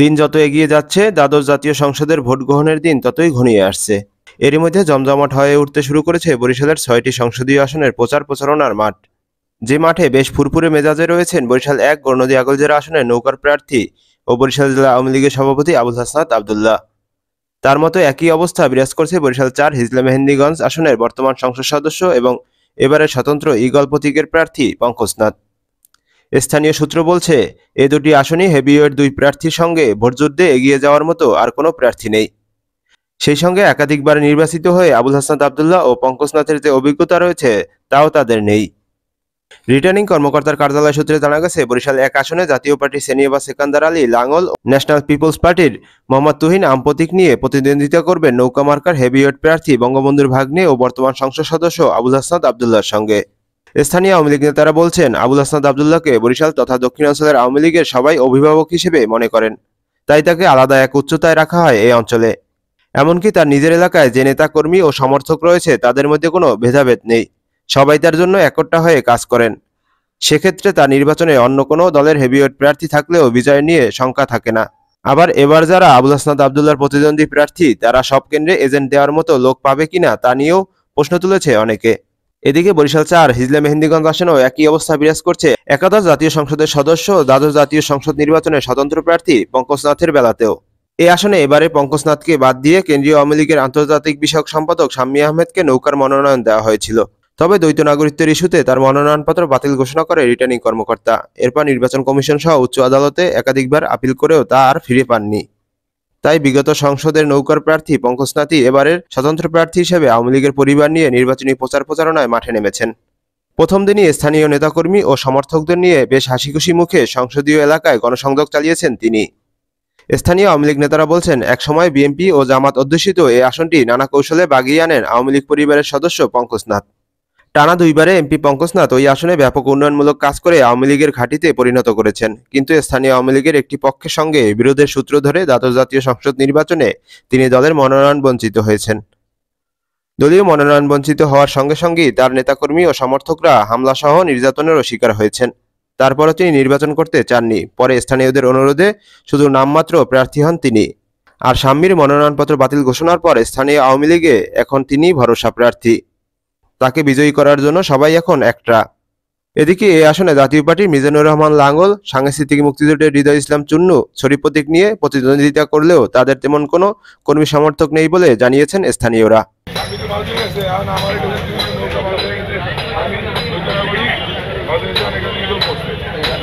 দিন যত এগিয়ে যাচ্ছে দ্বাদশ জাতীয় সংসদের ভোট গ্রহণের দিন ততই ঘনিয়ে আসছে এরই মধ্যে জমজমাট হয়ে উঠতে শুরু করেছে বরিশালের ছয়টি সংসদীয় আসনের প্রচার প্রচারণার মাঠ যে মাঠে বেশ ফুরফুরে মেজাজে রয়েছেন বরিশাল এক গণদী জেলা আসনের নৌকার প্রার্থী ও বরিশাল জেলা আওয়ামী লীগের সভাপতি আবুল হাসনাত আবদুল্লাহ তার মতো একই অবস্থা বিরাজ করছে বরিশাল চার হিজলা মেহেন্দিগঞ্জ আসনের বর্তমান সংসদ সদস্য এবং এবারের স্বতন্ত্র ইগল প্রতীকের প্রার্থী পঙ্কজনাথ স্থানীয় সূত্র বলছে এ দুটি আসনে হেভিওয়েট দুই প্রার্থীর সঙ্গে ভোটযুদ্ধে এগিয়ে যাওয়ার মতো আর কোনো প্রার্থী নেই সেই সঙ্গে একাধিকবার নির্বাচিত হয়ে আবুল হাসান আবদুল্লাহ ও পঙ্কজনাথের যে অভিজ্ঞতা রয়েছে তাও তাদের নেই রিটার্নিং কর্মকর্তার কার্যালয় সূত্রে জানা গেছে বরিশাল এক আসনে জাতীয় পার্টি সেনিয়বা সেকান্দার আলী লাঙ্গল ন্যাশনাল পিপলস পার্টির মোহাম্মদ তুহিন আমপতিক নিয়ে প্রতিদ্বন্দ্বিতা করবেন নৌকা মার্কার হেভিওয়েট প্রার্থী বঙ্গবন্ধুর ভাগ্নে ও বর্তমান সংসদ সদস্য আবুল হাসনাদ আবদুল্লার সঙ্গে স্থানীয় আওয়ামী লীগ নেতারা বলছেন আবুল হাসনাদ আবদুল্লাহকে বরিশাল তথা দক্ষিণাঞ্চলের আওয়ামী লীগের সবাই অভিভাবক হিসেবে মনে করেন তাই তাকে আলাদা এক উচ্চতায় রাখা হয় এই অঞ্চলে এমনকি তার নিজের এলাকায় যে নেতা কর্মী ও সমর্থক রয়েছে তাদের মধ্যে কোনো ভেদাভেদ নেই সবাই তার জন্য একটা হয়ে কাজ করেন সেক্ষেত্রে তার নির্বাচনে অন্য কোনো দলের হেভিওয়েট প্রার্থী থাকলেও বিজয় নিয়ে শঙ্কা থাকে না আবার এবার যারা আবুল হাসনাদ আবদুল্লার প্রতিদ্বন্দ্বী প্রার্থী তারা সব কেন্দ্রে এজেন্ট দেওয়ার মতো লোক পাবে কিনা তা নিয়েও প্রশ্ন তুলেছে অনেকে এদিকে বরিশাল চার হিজলে মেহেন্দিগঞ্জ আসনেও একই অবস্থা বিরাজ করছে একাদশ জাতীয় সংসদের সদস্য দ্বাদশ জাতীয় সংসদ নির্বাচনে স্বতন্ত্র প্রার্থী পঙ্কজনাথের বেলাতেও এই আসনে এবারে পঙ্কজনাথকে বাদ দিয়ে কেন্দ্রীয় আওয়ামী লীগের আন্তর্জাতিক বিষয়ক সম্পাদক শাম্মী আহমেদকে নৌকার মনোনয়ন দেওয়া হয়েছিল তবে দ্বৈত নাগরিকত্বের ইস্যুতে তার মনোনয়নপত্র বাতিল ঘোষণা করে রিটার্নিং কর্মকর্তা এরপর নির্বাচন কমিশন সহ উচ্চ আদালতে একাধিকবার আপিল করেও তা আর ফিরে পাননি তাই বিগত সংসদের নৌকার প্রার্থী পঙ্কজ নাতি এবারের স্বতন্ত্র প্রার্থী হিসেবে আওয়ামী লীগের পরিবার নিয়ে নির্বাচনী প্রচার প্রচারণায় মাঠে নেমেছেন প্রথম দিনই স্থানীয় নেতাকর্মী ও সমর্থকদের নিয়ে বেশ হাসিখুশি মুখে সংসদীয় এলাকায় গণসংযোগ চালিয়েছেন তিনি স্থানীয় আওয়ামী লীগ নেতারা বলছেন একসময় বিএনপি ও জামাত অধ্যুষিত এই আসনটি নানা কৌশলে বাগিয়ে আনেন আওয়ামী লীগ পরিবারের সদস্য পঙ্কজনাথ টানা দুইবারে এমপি পঙ্কজনাথ ওই আসনে ব্যাপক উন্নয়নমূলক কাজ করে আওয়ামী লীগের ঘাঁটিতে পরিণত করেছেন কিন্তু স্থানীয় আওয়ামী লীগের একটি পক্ষের সঙ্গে বিরোধের সূত্র ধরে দ্বাদশ জাতীয় সংসদ নির্বাচনে তিনি দলের মনোনয়ন বঞ্চিত হয়েছেন দলীয় মনোনয়ন বঞ্চিত হওয়ার সঙ্গে সঙ্গেই তার নেতাকর্মী ও সমর্থকরা হামলাসহ নির্যাতনেরও শিকার হয়েছেন তারপরও তিনি নির্বাচন করতে চাননি পরে স্থানীয়দের অনুরোধে শুধু নামমাত্র প্রার্থী হন তিনি আর সাম্মির মনোনয়নপত্র বাতিল ঘোষণার পর স্থানীয় আওয়ামী লীগে এখন তিনি ভরসা প্রার্থী তাকে বিজয়ী করার জন্য সবাই এখন একটা এদিকে এই আসনে জাতীয় পার্টির মিজানুর রহমান লাঙ্গল সাংস্কৃতিক মুক্তিযুদ্ধের হৃদয় ইসলাম চুন্নু ছড়ি নিয়ে প্রতিদ্বন্দ্বিতা করলেও তাদের তেমন কোনো কর্মী সমর্থক নেই বলে জানিয়েছেন স্থানীয়রা